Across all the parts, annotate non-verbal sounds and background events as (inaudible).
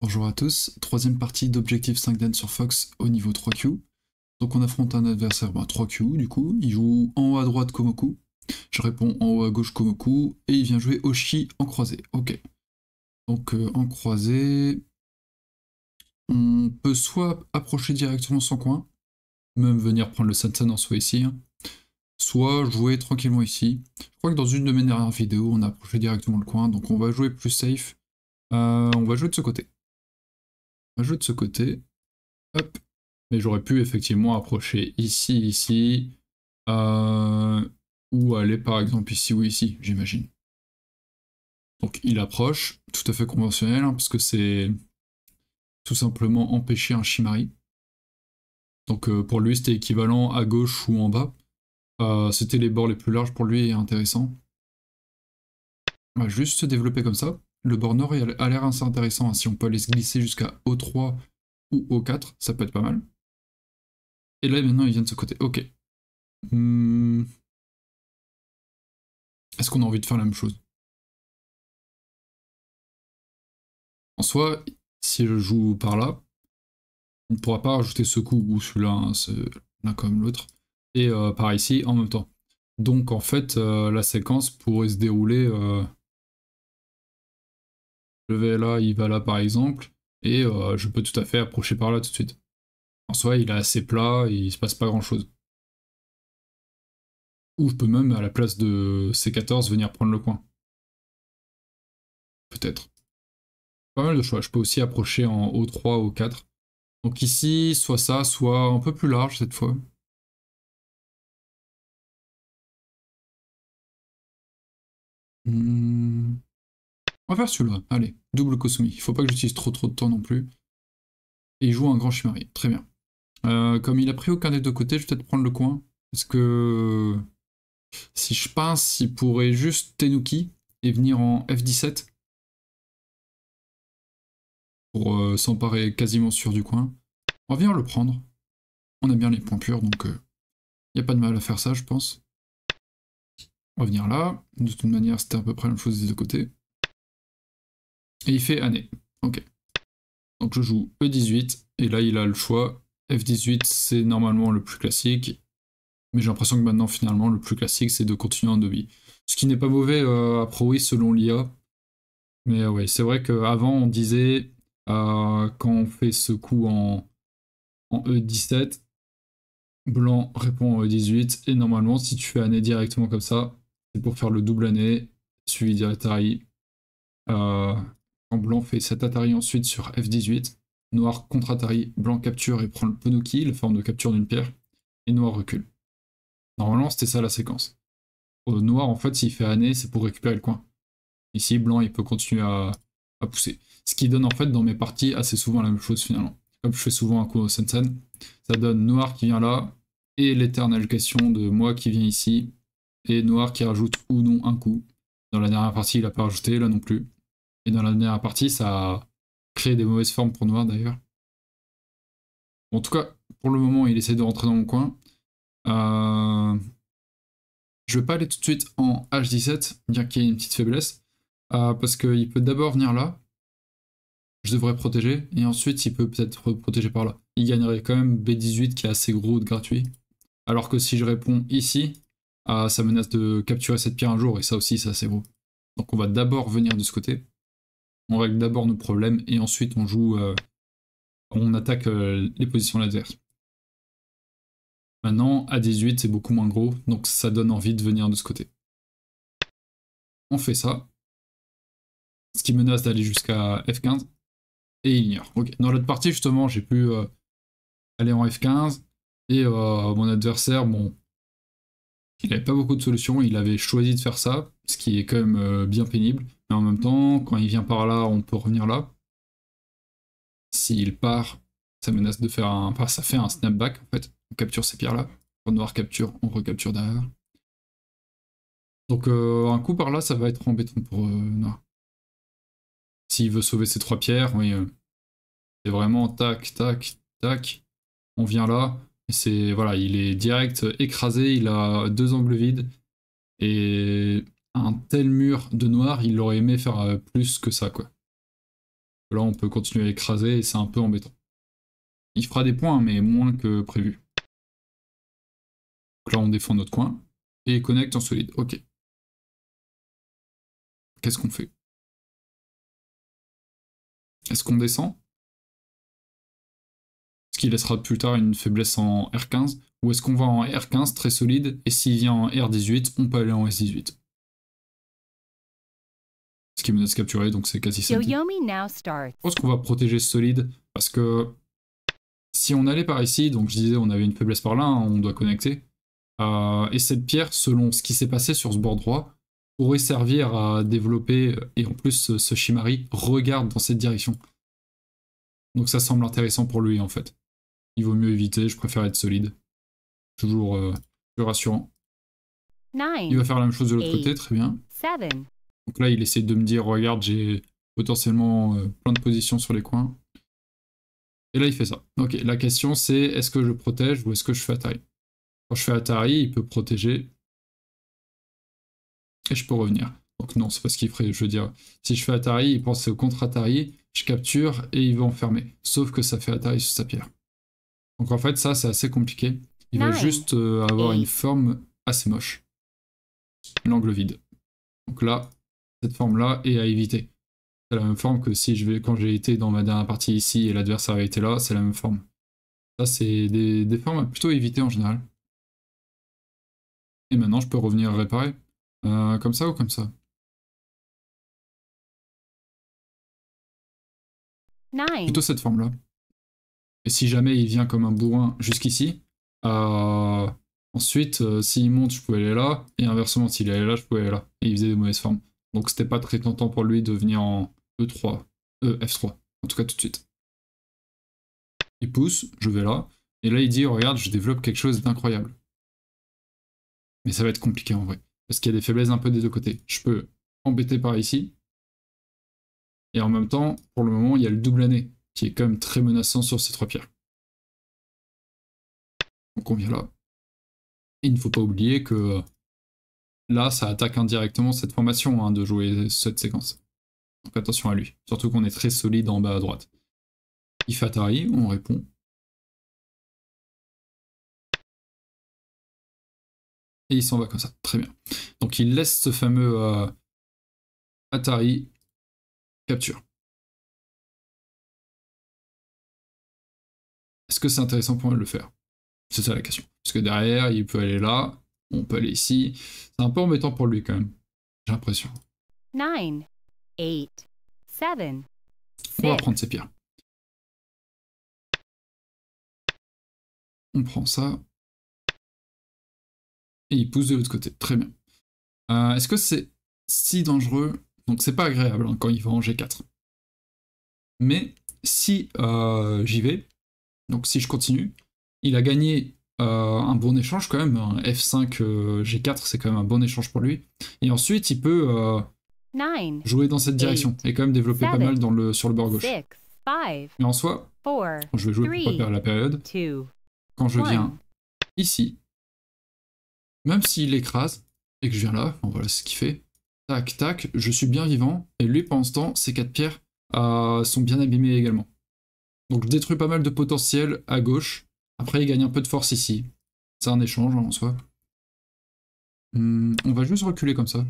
Bonjour à tous, troisième partie d'Objectif 5 dan sur Fox au niveau 3Q. Donc on affronte un adversaire 3Q bah, du coup, il joue en haut à droite Komoku, je réponds en haut à gauche Komoku, et il vient jouer Oshi en croisé ok. Donc euh, en croisé on peut soit approcher directement son coin, même venir prendre le Sansan en soi ici, hein, soit jouer tranquillement ici. Je crois que dans une de mes dernières vidéos, on a approché directement le coin, donc on va jouer plus safe, euh, on va jouer de ce côté. Jeu de ce côté. Hop. Mais j'aurais pu effectivement approcher ici, ici, euh, ou aller par exemple ici ou ici, j'imagine. Donc il approche, tout à fait conventionnel, hein, parce que c'est tout simplement empêcher un Shimari. Donc euh, pour lui c'était équivalent à gauche ou en bas. Euh, c'était les bords les plus larges pour lui et intéressant. On va juste se développer comme ça. Le bord nord a l'air assez intéressant. Hein. Si on peut aller se glisser jusqu'à O3 ou O4, ça peut être pas mal. Et là, maintenant, il vient de ce côté. Ok. Hmm. Est-ce qu'on a envie de faire la même chose En soi, si je joue par là, on ne pourra pas rajouter ce coup ou celui-là, hein, l'un comme l'autre, et euh, par ici en même temps. Donc en fait, euh, la séquence pourrait se dérouler... Euh, je vais là, il va là par exemple, et euh, je peux tout à fait approcher par là tout de suite. En soi, il est assez plat, il se passe pas grand chose. Ou je peux même, à la place de C14, venir prendre le coin. Peut-être. Pas mal de choix. Je peux aussi approcher en O3, O4. Donc ici, soit ça, soit un peu plus large cette fois. Hmm. On va faire celui-là. Allez, double Kosumi. Il faut pas que j'utilise trop trop de temps non plus. Et il joue un grand Shimari. Très bien. Euh, comme il a pris aucun des deux côtés, je vais peut-être prendre le coin. Parce que si je pince, il pourrait juste Tenuki et venir en F17. Pour euh, s'emparer quasiment sûr du coin. On vient le prendre. On a bien les points purs, donc il euh, n'y a pas de mal à faire ça, je pense. On va venir là. De toute manière, c'était à peu près la même chose des deux côtés. Et il fait année. Ok. Donc je joue E18, et là il a le choix. F18, c'est normalement le plus classique. Mais j'ai l'impression que maintenant, finalement, le plus classique, c'est de continuer en demi. Ce qui n'est pas mauvais euh, à oui selon l'IA. Mais euh, oui c'est vrai qu'avant, on disait, euh, quand on fait ce coup en, E17, e blanc répond en E18. Et normalement, si tu fais année directement comme ça, c'est pour faire le double année, suivi d'Atari. Quand blanc fait cet Atari ensuite sur F18, noir contre Atari, blanc capture et prend le Ponoki, la forme de capture d'une pierre, et noir recule. Normalement, c'était ça la séquence. Au noir, en fait, s'il fait année, c'est pour récupérer le coin. Ici, blanc, il peut continuer à, pousser. Ce qui donne, en fait, dans mes parties, assez souvent la même chose, finalement. Comme je fais souvent un coup au Sensen, ça donne noir qui vient là, et l'éternelle question de moi qui vient ici, et noir qui rajoute ou non un coup. Dans la dernière partie, il n'a pas rajouté, là non plus. Et dans la dernière partie, ça a créé des mauvaises formes pour Noir d'ailleurs. en tout cas, pour le moment, il essaie de rentrer dans mon coin. Euh, je ne vais pas aller tout de suite en H17, bien qu'il y ait une petite faiblesse, euh, parce qu'il peut d'abord venir là. Je devrais protéger, et ensuite il peut peut-être protéger par là. Il gagnerait quand même B18 qui est assez gros de gratuit. Alors que si je réponds ici, euh, ça menace de capturer cette pierre un jour, et ça aussi c'est assez gros. Donc on va d'abord venir de ce côté. On règle d'abord nos problèmes et ensuite on joue, euh, on attaque euh, les positions l'adversaire. Maintenant, à 18, c'est beaucoup moins gros, donc ça donne envie de venir de ce côté. On fait ça. Ce qui menace d'aller jusqu'à F15. Et il ignore. Dans l'autre partie, justement, j'ai pu euh, aller en F15. Et mon adversaire, bon, il n'avait pas beaucoup de solutions, il avait choisi de faire ça, ce qui est quand même euh, bien pénible. Mais en même temps, quand il vient par là, on peut revenir là. S'il part, ça menace de faire un. ça fait un snapback en fait. On capture ces pierres-là. Quand noir capture, on recapture derrière. Donc euh, un coup par là, ça va être embêtant pour euh, Noir. S'il veut sauver ces trois pierres, oui. c'est vraiment tac, tac, tac. On vient là, voilà, il est direct écrasé, il a deux angles vides et un tel mur de noir, il aurait aimé faire euh, plus que ça quoi. Là, on peut continuer à écraser et c'est un peu embêtant. Il fera des points, mais moins que prévu. Donc là, on défend notre coin et connecte en solide. Ok. Qu'est-ce qu'on fait Est-ce qu'on descend qui laissera plus tard une faiblesse en R15, ou est-ce qu'on va en R15 très solide, et s'il vient en R18, on peut aller en S18 Ce qui menace capturer, donc c'est quasi certain. Je pense qu'on va protéger solide, parce que si on allait par ici, donc je disais on avait une faiblesse par là, hein, on doit connecter, euh, et cette pierre, selon ce qui s'est passé sur ce bord droit, pourrait servir à développer, et en plus ce Shimari regarde dans cette direction. Donc ça semble intéressant pour lui en fait. Il vaut mieux éviter, je préfère être solide. Toujours euh, plus rassurant. Il va faire la même chose de l'autre côté, très bien. Donc là, il essaie de me dire, regarde, j'ai potentiellement euh, plein de positions sur les coins. Et là, il fait ça. Ok, la question c'est, est-ce que je protège ou est-ce que je fais Atari Quand je fais Atari, il peut protéger. Et je peux revenir. Donc non, c'est pas ce qu'il ferait. Je veux dire, si je fais Atari, il pense au contre Atari, je capture et il va enfermer. Sauf que ça fait Atari sur sa pierre. Donc en fait, ça, c'est assez compliqué. Il va ah juste euh, avoir une forme assez moche. L'angle vide. Donc là, cette forme-là est à éviter. C'est la même forme que si je vais, quand j'ai été dans ma dernière partie ici et l'adversaire a été là, c'est la même forme. Ça, c'est des, formes à plutôt éviter en général. Et maintenant, je peux revenir réparer. Euh, comme ça ou comme ça Plutôt cette forme-là si jamais il vient comme un bourrin jusqu'ici, euh, ensuite, euh, s'il monte, je pouvais aller là. Et inversement, s'il allait là, je pouvais aller là. Et il faisait de mauvaises formes. Donc c'était pas très tentant pour lui de venir en E3, e, e F3. En tout cas, tout de suite. Il pousse, je vais là. Et là, il dit, regarde, je développe quelque chose d'incroyable. Mais ça va être compliqué en vrai. Parce qu'il y a des faiblesses un peu des deux côtés. Je peux embêter par ici. Et en même temps, pour le moment, il y a le double année qui est quand même très menaçant sur ces trois pierres. Donc on vient là. Et il ne faut pas oublier que euh, là, ça attaque indirectement cette formation hein, de jouer cette séquence. Donc attention à lui, surtout qu'on est très solide en bas à droite. Il fait Atari, on répond. Et il s'en va comme ça, très bien. Donc il laisse ce fameux euh, Atari capture. Est-ce que c'est intéressant pour moi de le faire C'est ça la question. Parce que derrière, il peut aller là, on peut aller ici. C'est un peu embêtant pour lui quand même. J'ai l'impression. 9, 8, 7. On va prendre ses pierres. On prend ça. Et il pousse de l'autre côté. Très bien. Euh, est-ce que c'est si dangereux Donc c'est pas agréable hein, quand il va en G4. Mais si euh, j'y vais, donc si je continue, il a gagné euh, un bon échange quand même. Un F5, G4, c'est quand même un bon échange pour lui. Et ensuite, il peut euh, jouer dans cette direction et quand même développer pas mal dans le, sur le bord gauche. Et en soi, je vais jouer pour pas la période. quand je viens ici, même s'il écrase et que je viens là, voilà ce qu'il fait. Tac, tac, je suis bien vivant. Et lui, pendant ce temps, ses quatre pierres euh, sont bien abîmées également. Donc je détruis pas mal de potentiel à gauche. Après, il gagne un peu de force ici. C'est un échange hein, en soi. Hmm, on va juste reculer comme ça.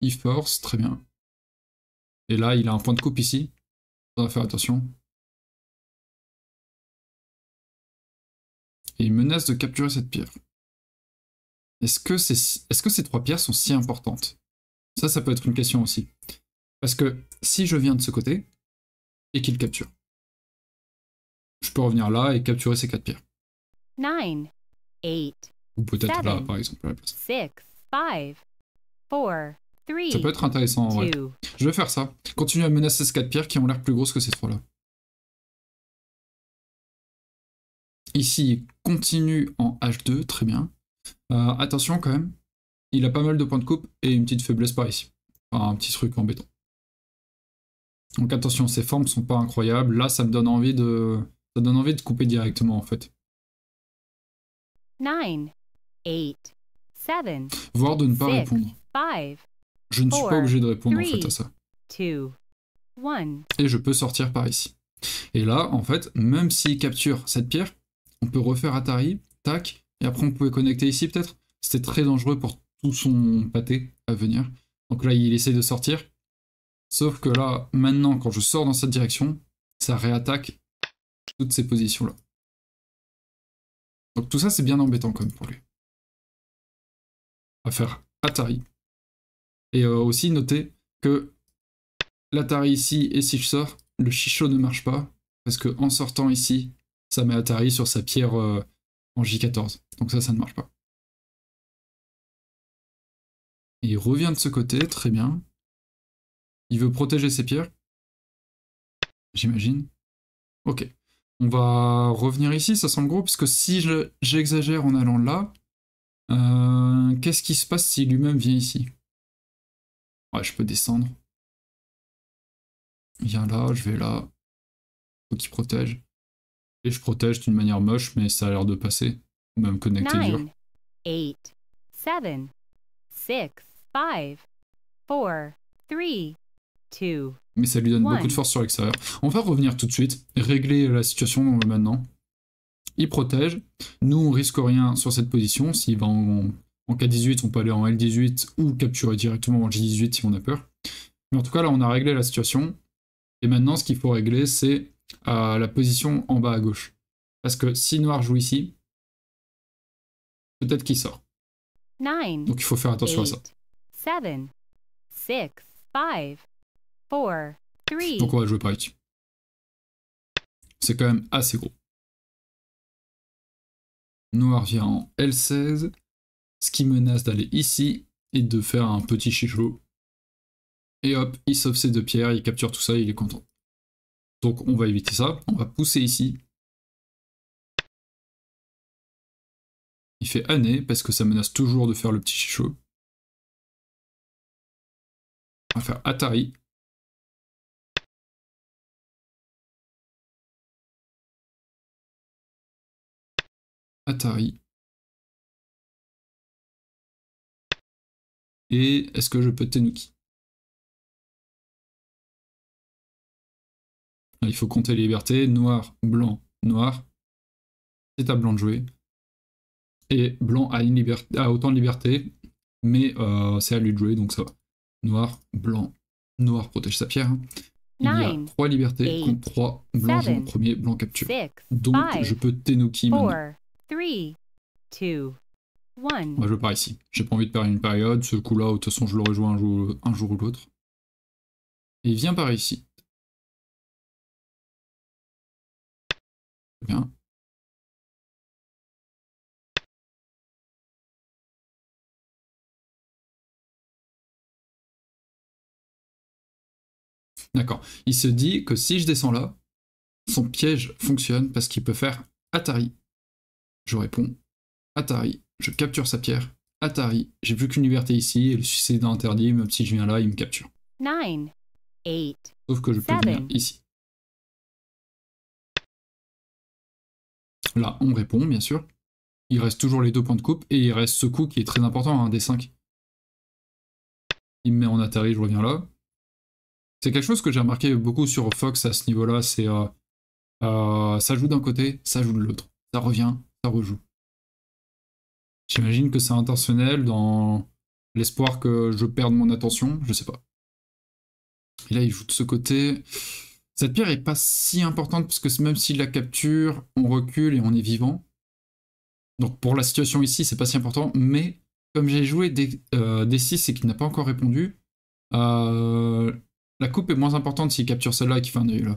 Il force, très bien. Et là, il a un point de coupe ici. On va faire attention. Et il menace de capturer cette pierre. Est -ce que ces trois pierres sont si importantes ça, ça peut être une question aussi. Parce que si je viens de ce côté et qu'il capture, je peux revenir là et capturer ces quatre pierres. 9, 8, Ou peut-être là, par exemple, ça peut être intéressant en Je vais faire ça. Continue à menacer ces quatre pierres qui ont l'air plus grosses que ces trois-là. Ici, continue en H2, très bien. Euh, attention quand même, il a pas mal de points de coupe et une petite faiblesse par ici. Enfin, un petit truc embêtant. Donc attention, ces formes sont pas incroyables. Là, ça me donne envie de, ça donne envie de couper directement en fait. Voire de ne pas répondre. je ne suis pas obligé de répondre en fait à ça. Et je peux sortir par ici. Et là, en fait, même s'il capture cette pierre, on peut refaire Atari, tac, et après on pouvait connecter ici peut-être. C'était très dangereux pour son pâté à venir. Donc là, il essaie de sortir. Sauf que là, maintenant, quand je sors dans cette direction, ça réattaque toutes ces positions-là. Donc tout ça, c'est bien embêtant Comme pour lui. On faire Atari. Et euh, aussi, noter que l'Atari ici, et si je sors, le chichot ne marche pas, parce que en sortant ici, ça met Atari sur sa pierre euh, en J14. Donc ça, ça ne marche pas. il revient de ce côté, très bien. Il veut protéger ses pierres. J'imagine. Ok. On va revenir ici, ça sent le gros, que si j'exagère en allant là, euh, qu'est-ce qui se passe si lui-même vient ici Ouais, je peux descendre. Viens là, je vais là. Faut qu'il protège. Et je protège d'une manière moche, mais ça a l'air de passer. Même connecté dur. 8, 7, 6, mais ça lui donne beaucoup de force sur l'extérieur. On va revenir tout de suite, régler la situation maintenant. Il protège. Nous, on risque rien sur cette position. S'il va en, en K18, on peut aller en L18 ou capturer directement en G18 si on a peur. Mais en tout cas, là, on a réglé la situation. Et maintenant, ce qu'il faut régler, c'est euh, la position en bas à gauche. Parce que si noir joue ici, peut-être qu'il sort. Donc il faut faire attention à ça. 7, six, 5, 4, 3... Donc on va jouer par C'est quand même assez gros. Noir vient en L16, ce qui menace d'aller ici et de faire un petit chichot. Et hop, il sauve ses deux pierres, il capture tout ça, il est content. Donc on va éviter ça, on va pousser ici. Il fait année parce que ça menace toujours de faire le petit chichot. On va faire Atari. Atari. Et est-ce que je peux Tenuki ah, Il faut compter les libertés. Noir, blanc, noir. C'est à blanc de jouer. Et blanc a, autant de liberté, mais euh, c'est à lui de jouer, donc ça va noir, blanc, noir protège sa pierre. Il y a 3 libertés contre 3 blancs en premier, blanc capture. Donc je peux Tenoki Moi je pars ici. J'ai pas envie de perdre une période. Ce coup-là, de toute façon, je le rejoins un jour, ou l'autre. Et viens par ici. Bien. D'accord. Il se dit que si je descends là, son piège fonctionne parce qu'il peut faire Atari. Je réponds Atari. Je capture sa pierre. Atari. J'ai plus qu'une liberté ici et le suicide est interdit. Même si je viens là, il me capture. Sauf que je peux venir ici. Là, on répond, bien sûr. Il reste toujours les deux points de coupe et il reste ce coup qui est très important, un hein, des 5. Il me met en Atari, je reviens là. C'est quelque chose que j'ai remarqué beaucoup sur Fox à ce niveau-là, c'est euh, euh, ça joue d'un côté, ça joue de l'autre, ça revient, ça rejoue. J'imagine que c'est intentionnel dans l'espoir que je perde mon attention, je sais pas. Et là, il joue de ce côté. Cette pierre est pas si importante parce que même s'il la capture, on recule et on est vivant. Donc pour la situation ici, c'est pas si important, mais comme j'ai joué des, 6 euh, et qu'il n'a pas encore répondu, la coupe est moins importante s'il capture celle-là qui fait un œil là.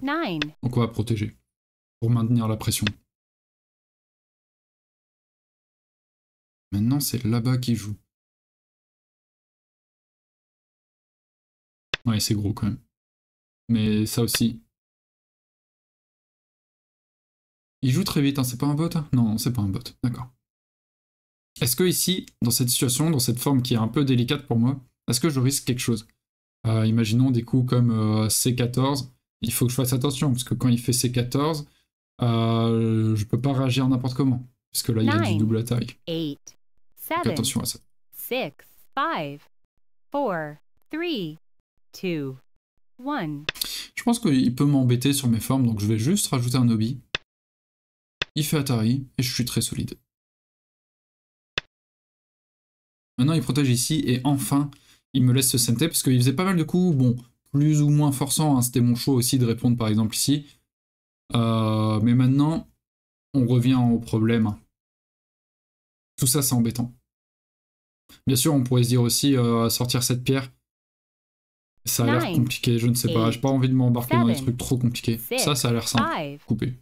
Donc on va protéger. Pour maintenir la pression. Maintenant, c'est là-bas qu'il joue. Ouais, c'est gros quand même. Mais ça aussi. Il joue très vite, hein. c'est pas un bot hein Non, c'est pas un bot, d'accord. Est-ce que ici, dans cette situation, dans cette forme qui est un peu délicate pour moi, est-ce que je risque quelque chose euh, imaginons des coups comme euh, C14. Il faut que je fasse attention, parce que quand il fait C14, euh, je ne peux pas réagir n'importe comment. Parce que là, il y a du double attaque. attention à ça. Je pense qu'il peut m'embêter sur mes formes, donc je vais juste rajouter un hobby. Il fait Atari, et je suis très solide. Maintenant, il protège ici, et enfin, il me laisse ce sentir parce qu'il faisait pas mal de coups, bon, plus ou moins forçant, hein. c'était mon choix aussi de répondre par exemple ici. Euh, mais maintenant, on revient au problème. Tout ça, c'est embêtant. Bien sûr, on pourrait se dire aussi euh, sortir cette pierre. Ça a l'air compliqué, je ne sais pas. J'ai pas envie de m'embarquer dans des trucs trop compliqués. ça, ça a l'air simple. coupé.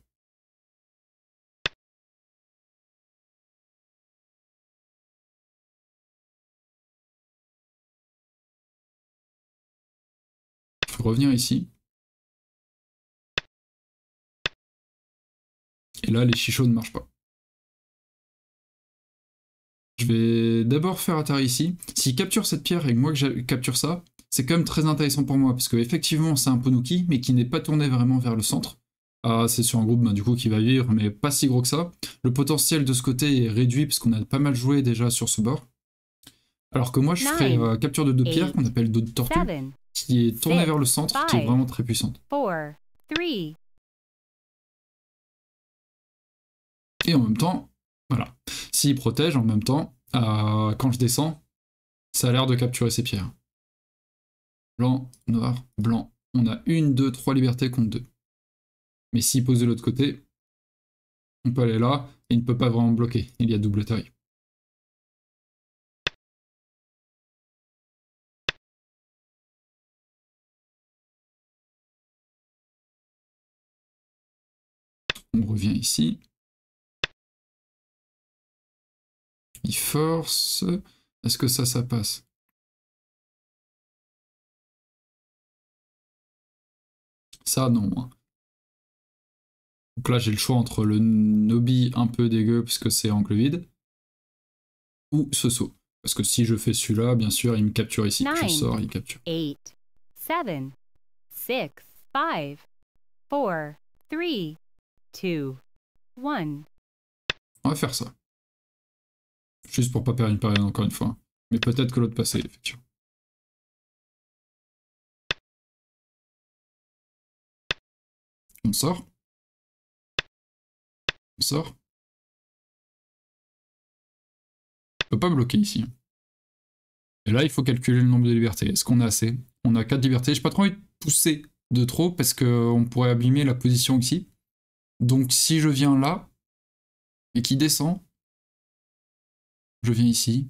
revenir ici. Et là, les chichots ne marchent pas. Je vais d'abord faire atterrir ici. S'il capture cette pierre et que moi que capture ça, c'est quand même très intéressant pour moi, parce effectivement, c'est un Ponuki, mais qui n'est pas tourné vraiment vers le centre. Ah, c'est sur un groupe ben, du coup qui va vivre, mais pas si gros que ça. Le potentiel de ce côté est réduit, parce qu'on a pas mal joué déjà sur ce bord. Alors que moi, je ferai euh, capture de deux pierres, qu'on appelle deux qui est tournée vers le centre, qui est vraiment très puissante. Et en même temps, voilà. S'il protège, en même temps, euh, quand je descends, ça a l'air de capturer ses pierres. Blanc, noir, blanc. On a une, deux, trois libertés contre deux. Mais s'il pose de l'autre côté, on peut aller là et il ne peut pas vraiment bloquer. Il y a double taille. On revient ici. Il force. Est-ce que ça, ça passe Ça, non. Hein. Donc là, j'ai le choix entre le Nobi un peu dégueu parce que c'est angle vide ou ce saut. Parce que si je fais celui-là, bien sûr, il me capture ici. Nine, je sors, il capture. 8, 7, 6, 5, 4, 3, on va faire ça. Juste pour pas perdre une période encore une fois. Mais peut-être que l'autre passait, effectivement. On sort. On sort. On peut pas bloquer ici. Et là, il faut calculer le nombre de libertés. Est-ce qu'on a assez On a 4 libertés. Je n'ai pas trop envie de pousser de trop parce qu'on pourrait abîmer la position ici. Donc si je viens là, et qui descend, je viens ici,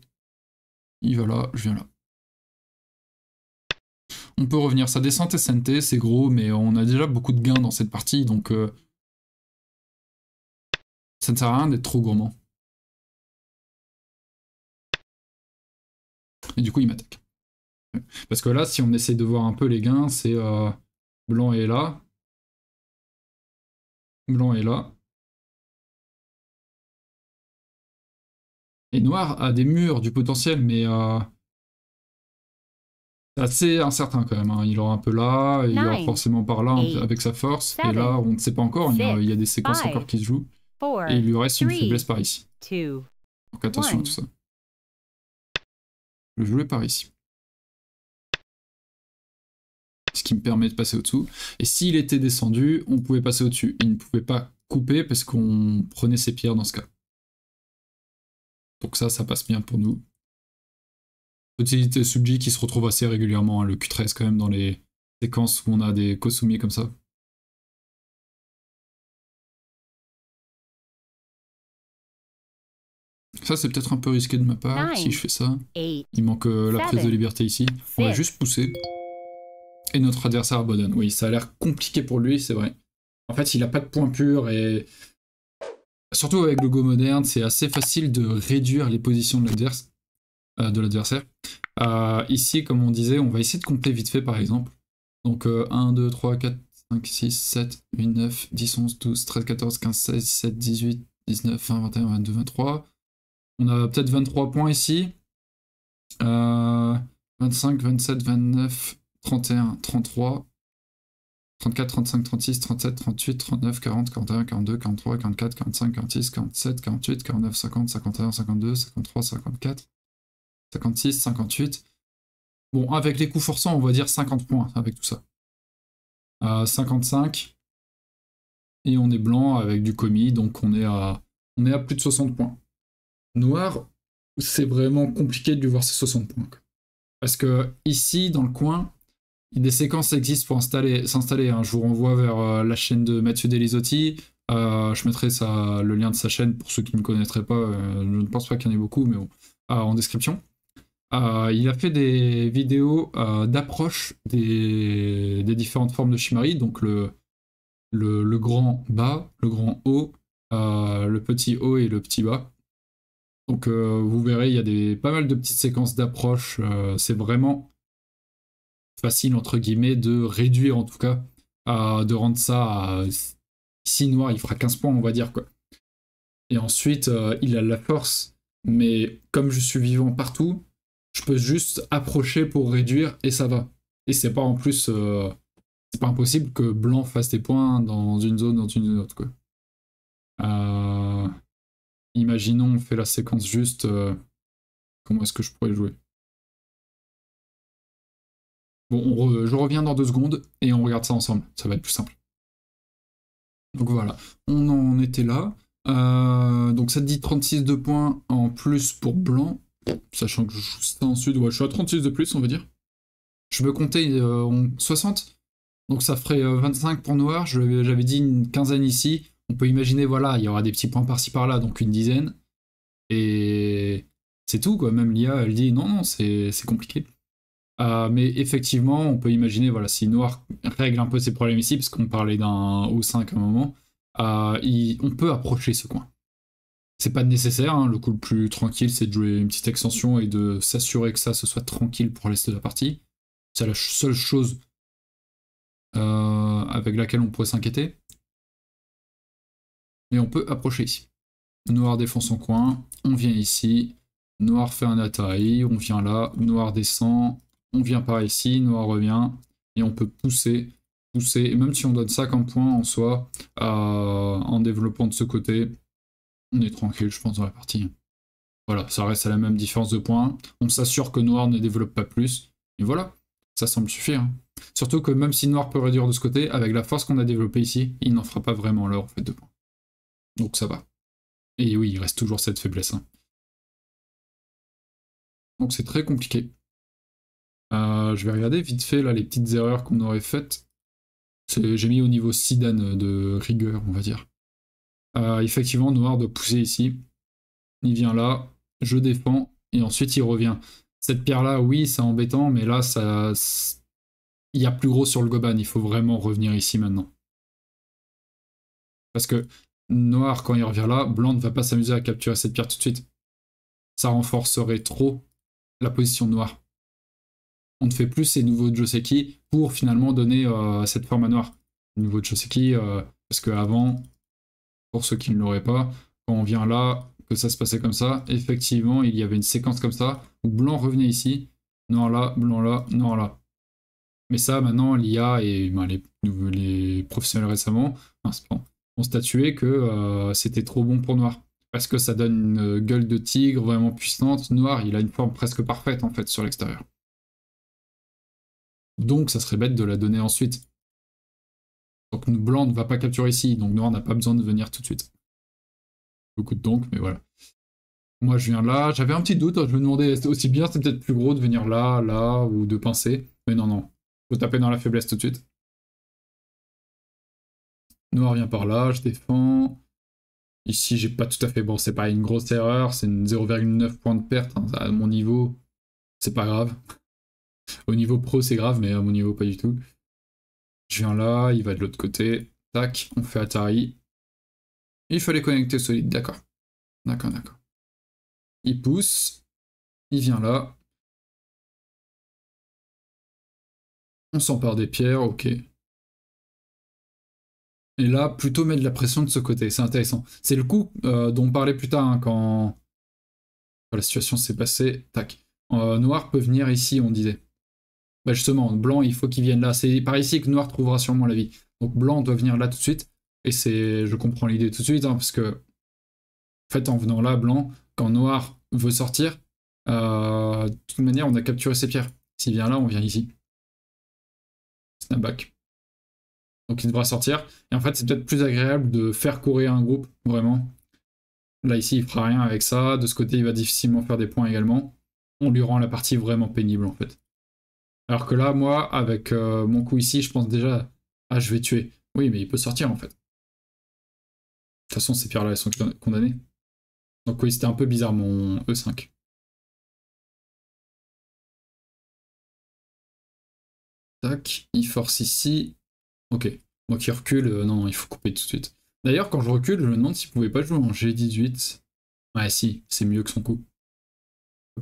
il va là, je viens là. On peut revenir, sa descente c'est gros, mais on a déjà beaucoup de gains dans cette partie, donc euh, ça ne sert à rien d'être trop gourmand. Et du coup, il m'attaque. Parce que là, si on essaie de voir un peu les gains, c'est euh, blanc et là, Blanc est là. Et noir a des murs, du potentiel, mais euh, c'est assez incertain quand même. Hein. Il aura un peu là, il aura forcément par là avec sa force. et là, on ne sait pas encore, il, y a, des séquences encore qui se jouent. et il lui reste une faiblesse par ici. Donc attention à tout ça. Je vais jouer par ici ce qui me permet de passer au-dessous. Et s'il était descendu, on pouvait passer au-dessus. Il ne pouvait pas couper parce qu'on prenait ses pierres dans ce cas. Donc ça, ça passe bien pour nous. Utilité subji qui se retrouve assez régulièrement, hein, le Q13 quand même dans les séquences où on a des Kosumi comme ça. Ça, c'est peut-être un peu risqué de ma part, si je fais ça. Il manque euh, la prise de liberté ici. On va juste pousser et notre adversaire Boden. Oui, ça a l'air compliqué pour lui, c'est vrai. En fait, il n'a pas de points pur et surtout avec le Go moderne, c'est assez facile de réduire les positions de euh, l'adversaire. Euh, ici, comme on disait, on va essayer de compter vite fait par exemple. Donc 1, 2, 3, 4, 5, 6, 7, 8, 9, 10, 11, 12, 13, 14, 15, 16, 17, 18, 19, 20, 21, 22, 23. On a peut-être 23 points ici. 25, 27, 29, 31, 33, 34, 35, 36, 37, 38, 39, 40, 41, 42, 43, 44, 45, 46, 47, 48, 49, 50, 51, 52, 53, 54, 56, 58. Bon, avec les coups forçants, on va dire 50 points avec tout ça. 55. Euh, et on est blanc avec du commis, donc on est à, on est à plus de 60 points. Noir, c'est vraiment compliqué de lui voir ses 60 points. Parce que ici, dans le coin, des séquences existent pour s'installer. Hein. Je vous renvoie vers euh, la chaîne de Mathieu Delisotti. Euh, je mettrai ça, le lien de sa chaîne pour ceux qui ne connaîtraient pas. Euh, je ne pense pas qu'il y en ait beaucoup, mais bon, en description. il a fait des vidéos d'approche des, différentes formes de chimérie, donc le, le, grand bas, le grand haut, le petit haut et le petit bas. Donc vous verrez, il y a des, pas mal de petites séquences d'approche. c'est vraiment facile, entre guillemets, de réduire en tout cas, à, de rendre ça à noir il fera 15 points, on va dire quoi. Et ensuite, euh, il a la force, mais comme je suis vivant partout, je peux juste approcher pour réduire et ça va. Et c'est pas en plus, euh, c'est pas impossible que blanc fasse des points dans une zone, dans une autre quoi. Euh, imaginons, on fait la séquence juste. comment est-ce que je pourrais jouer Bon, je reviens dans deux secondes et on regarde ça ensemble. Ça va être plus simple. Donc voilà, on en était là. Euh, donc ça dit 36 de points en plus pour blanc. Sachant que je en sud, ouais, je suis à 36 de plus, on va dire. Je veux compter 60. Donc ça ferait 25 euh, pour noir. J'avais dit une quinzaine ici. On peut imaginer, voilà, il y aura des petits points par-ci par-là, donc une dizaine. Et c'est tout, quoi. Même l'IA, elle dit non, non, c'est compliqué. Euh, mais effectivement, on peut imaginer, voilà, si Noir règle un peu ses problèmes ici, parce qu'on parlait d'un O5 à un moment, euh, on peut approcher ce coin. C'est pas nécessaire, hein, le coup le plus tranquille, c'est de jouer une petite extension et de s'assurer que ça, ce soit tranquille pour l'est de la partie. C'est la seule chose euh, avec laquelle on pourrait s'inquiéter. Mais on peut approcher ici. Noir défend son coin, on vient ici, Noir fait un Atari, on vient là, Noir descend, on vient par ici, noir revient, et on peut pousser, pousser, et même si on donne 50 points en soi, euh, en développant de ce côté, on est tranquille, je pense, dans la partie. Voilà, ça reste à la même différence de points. On s'assure que noir ne développe pas plus, et voilà, ça semble suffire. Hein. Surtout que même si noir peut réduire de ce côté, avec la force qu'on a développée ici, il n'en fera pas vraiment l'or, en fait, de points. Donc ça va. Et oui, il reste toujours cette faiblesse. Hein. Donc c'est très compliqué. Euh, je vais regarder vite fait là les petites erreurs qu'on aurait faites. J'ai mis au niveau Sidane de rigueur, on va dire. Euh, effectivement, noir doit pousser ici. Il vient là, je défends, et ensuite il revient. Cette pierre-là, oui, c'est embêtant, mais là, ça, il y a plus gros sur le Goban. Il faut vraiment revenir ici maintenant. Parce que noir, quand il revient là, blanc ne va pas s'amuser à capturer cette pierre tout de suite. Ça renforcerait trop la position noire on ne fait plus ces nouveaux Joseki pour finalement donner euh, cette forme à noir. Nouveau Joseki, euh, parce parce qu'avant, pour ceux qui ne l'auraient pas, quand on vient là, que ça se passait comme ça, effectivement, il y avait une séquence comme ça, où blanc revenait ici, noir là, blanc là, noir là. Mais ça, maintenant, l'IA et ben, les, professionnels récemment ont statué que euh, c'était trop bon pour noir. Parce que ça donne une gueule de tigre vraiment puissante. Noir, il a une forme presque parfaite, en fait, sur l'extérieur. Donc ça serait bête de la donner ensuite. Donc blanc ne va pas capturer ici, donc noir n'a pas besoin de venir tout de suite. Beaucoup de donc, mais voilà. Moi je viens là, j'avais un petit doute, hein. je me demandais aussi bien, c'est peut-être plus gros de venir là, là, ou de pincer. Mais non, non, faut taper dans la faiblesse tout de suite. Noir vient par là, je défends. Ici, j'ai pas tout à fait... Bon, c'est pas une grosse erreur, c'est une 0,9 points de perte hein, à mon niveau. C'est pas grave. Au niveau pro, c'est grave, mais à mon niveau, pas du tout. Je viens là, il va de l'autre côté. Tac, on fait Atari. Il fallait connecter solide, d'accord. D'accord, d'accord. Il pousse. Il vient là. On s'empare des pierres, ok. Et là, plutôt mettre de la pression de ce côté, c'est intéressant. C'est le coup euh, dont on parlait plus tard, hein, quand... la situation s'est passée. Tac. Euh, noir peut venir ici, on disait. Bah, justement, blanc, il faut qu'il vienne là. C'est par ici que noir trouvera sûrement la vie. Donc blanc doit venir là tout de suite. Et c'est, je comprends l'idée tout de suite, hein, parce que, en fait, en venant là, blanc, quand noir veut sortir, euh, de toute manière, on a capturé ses pierres. S'il vient là, on vient ici. Snapback. Donc il devra sortir. Et en fait, c'est peut-être plus agréable de faire courir un groupe, vraiment. Là, ici, il fera rien avec ça. De ce côté, il va difficilement faire des points également. On lui rend la partie vraiment pénible, en fait. Alors que là, moi, avec euh, mon coup ici, je pense déjà, ah, je vais tuer. Oui, mais il peut sortir en fait. De toute façon, ces pierres-là, elles sont condamnées. Donc oui, c'était un peu bizarre mon E5. Tac, il force ici. Ok. Moi il recule, euh, non, il faut couper tout de suite. D'ailleurs, quand je recule, je me demande s'il pouvait pas jouer en G18. Ouais, si, c'est mieux que son coup.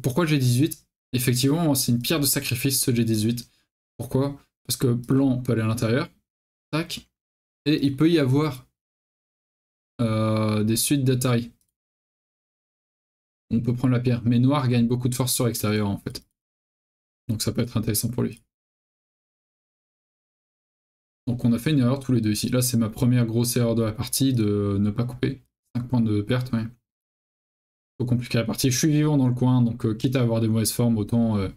Pourquoi G18 Effectivement, c'est une pierre de sacrifice, ce G18. Pourquoi Parce que blanc peut aller à l'intérieur. Tac. Et il peut y avoir euh, des suites d'Atari. On peut prendre la pierre. Mais noir gagne beaucoup de force sur l'extérieur, en fait. Donc ça peut être intéressant pour lui. Donc on a fait une erreur tous les deux ici. Là, c'est ma première grosse erreur de la partie, de ne pas couper. 5 points de perte, oui. Compliqué compliquer la partie. Je suis vivant dans le coin, donc euh, quitte à avoir des mauvaises formes, autant et euh,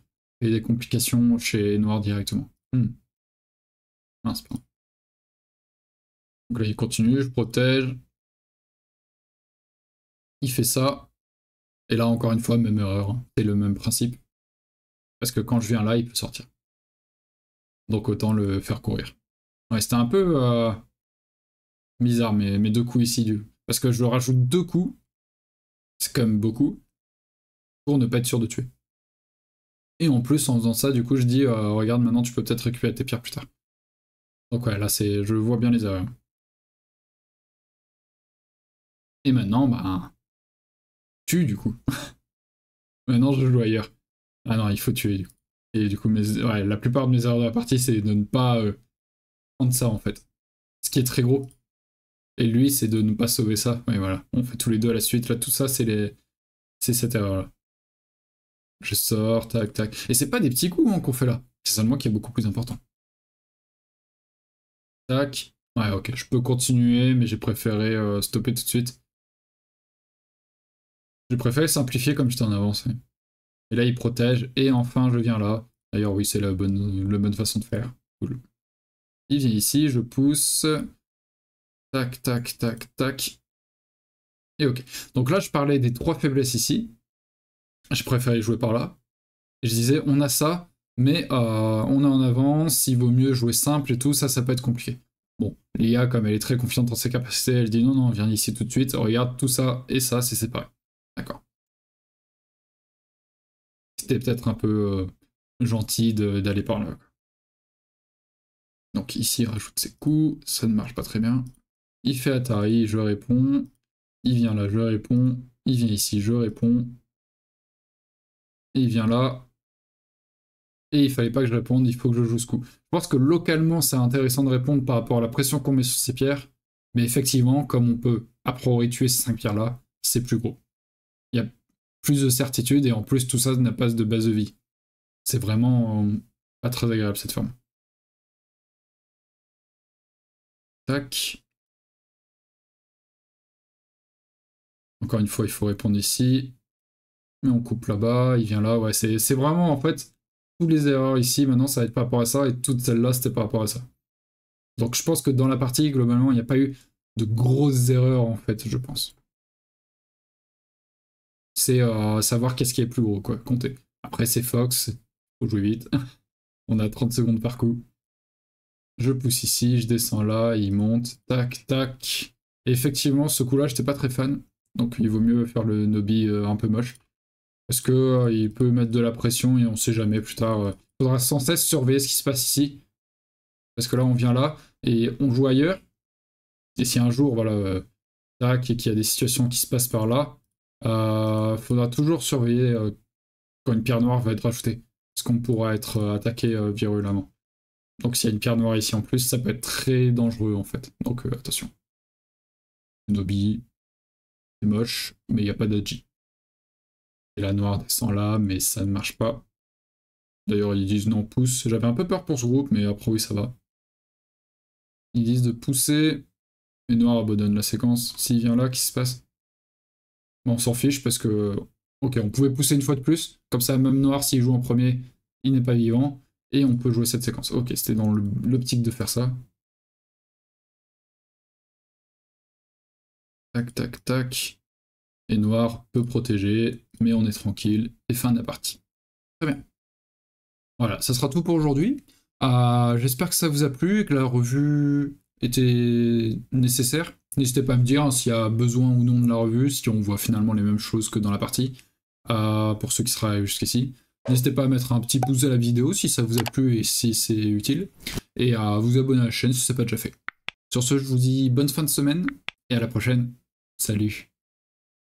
des complications chez Noir directement. Hmm. Donc là, il continue, je protège. Il fait ça. Et là, encore une fois, même erreur. Hein. C'est le même principe. Parce que quand je viens là, il peut sortir. Donc autant le faire courir. Ouais, c'était un peu euh, bizarre, mais mes deux coups ici, Dieu. Parce que je rajoute deux coups, c'est comme beaucoup, pour ne pas être sûr de tuer. Et en plus, en faisant ça, du coup, je dis, euh, regarde, maintenant, tu peux peut-être récupérer tes pierres plus tard. Donc ouais, là, c'est, je vois bien les erreurs. Et maintenant, bah, tue, du coup. (laughs) maintenant, je joue ailleurs. Ah non, il faut tuer, du coup. Et du coup, la plupart de mes erreurs de la partie, c'est de ne pas euh, prendre ça, en fait. Ce qui est très gros. Et lui, c'est de ne pas sauver ça. Mais voilà, on fait tous les deux à la suite. Là, tout ça, c'est les... c'est cette erreur-là. Je sors, tac, tac. Et c'est pas des petits coups hein, qu'on fait là. C'est seulement qui est beaucoup plus important. Tac. Ouais, ok, je peux continuer, mais j'ai préféré euh, stopper tout de suite. Je préfère simplifier comme j'étais en avance. Et là, il protège. Et enfin, je viens là. D'ailleurs, oui, c'est la bonne, la bonne façon de faire. Cool. Il vient ici, je pousse. Tac, tac, tac, tac. Et ok. Donc là, je parlais des trois faiblesses ici. Je préférais jouer par là. Je disais, on a ça, mais euh, on est en avance, il vaut mieux jouer simple et tout, ça, ça peut être compliqué. Bon, l'IA, comme elle est très confiante dans ses capacités, elle dit non, non, viens ici tout de suite, regarde tout ça et ça, c'est séparé. D'accord. C'était peut-être un peu euh, gentil d'aller par là. Donc ici, il rajoute ses coups, ça ne marche pas très bien. Il fait Atari, je réponds. Il vient là, je réponds. Il vient ici, je réponds. il vient là. Et il fallait pas que je réponde, il faut que je joue ce coup. Je pense que localement, c'est intéressant de répondre par rapport à la pression qu'on met sur ces pierres. Mais effectivement, comme on peut a priori tuer ces cinq pierres-là, c'est plus gros. Il y a plus de certitude et en plus, tout ça n'a pas de base de vie. C'est vraiment euh, pas très agréable cette forme. Tac. Encore une fois, il faut répondre ici. Mais on coupe là-bas, il vient là. Ouais, c'est vraiment en fait, toutes les erreurs ici, maintenant, ça va être par rapport à ça. Et toutes celles-là, c'était par rapport à ça. Donc je pense que dans la partie, globalement, il n'y a pas eu de grosses erreurs, en fait, je pense. C'est à euh, savoir qu'est-ce qui est plus gros, quoi, Comptez. Après, c'est Fox, faut jouer vite. (laughs) On a 30 secondes par coup. Je pousse ici, je descends là, il monte, tac, tac. effectivement, ce coup-là, je n'étais pas très fan. Donc il vaut mieux faire le Nobi euh, un peu moche. Parce que euh, il peut mettre de la pression et on sait jamais plus tard. Il euh. faudra sans cesse surveiller ce qui se passe ici. Parce que là on vient là et on joue ailleurs. Et si un jour, voilà, tac, et qu'il y a des situations qui se passent par là, il faudra toujours surveiller quand une pierre noire va être rajoutée. Parce qu'on pourra être attaqué virulemment. Donc s'il y a une pierre noire ici en plus, ça peut être très dangereux en fait. Donc attention. Nobby c'est moche, mais il n'y a pas d'adji. Et la noire descend là, mais ça ne marche pas. D'ailleurs, ils disent non, pousse. J'avais un peu peur pour ce groupe, mais après, oui, ça va. Ils disent de pousser, et noir abandonne la séquence. S'il vient là, qu'est-ce qui se passe On s'en fiche parce que, ok, on pouvait pousser une fois de plus. Comme ça, même noir, s'il joue en premier, il n'est pas vivant. Et on peut jouer cette séquence. Ok, c'était dans l'optique de faire ça. Tac, tac, tac. Et noir, peut protéger mais on est tranquille. Et fin de la partie. Très bien. Voilà, ça sera tout pour aujourd'hui. Euh, j'espère que ça vous a plu et que la revue était nécessaire. N'hésitez pas à me dire hein, s'il y a besoin ou non de la revue, si on voit finalement les mêmes choses que dans la partie, euh, pour ceux qui seraient jusqu'ici. N'hésitez pas à mettre un petit pouce à la vidéo si ça vous a plu et si c'est utile, et à vous abonner à la chaîne si ce n'est pas déjà fait. Sur ce, je vous dis bonne fin de semaine et à la prochaine. Salut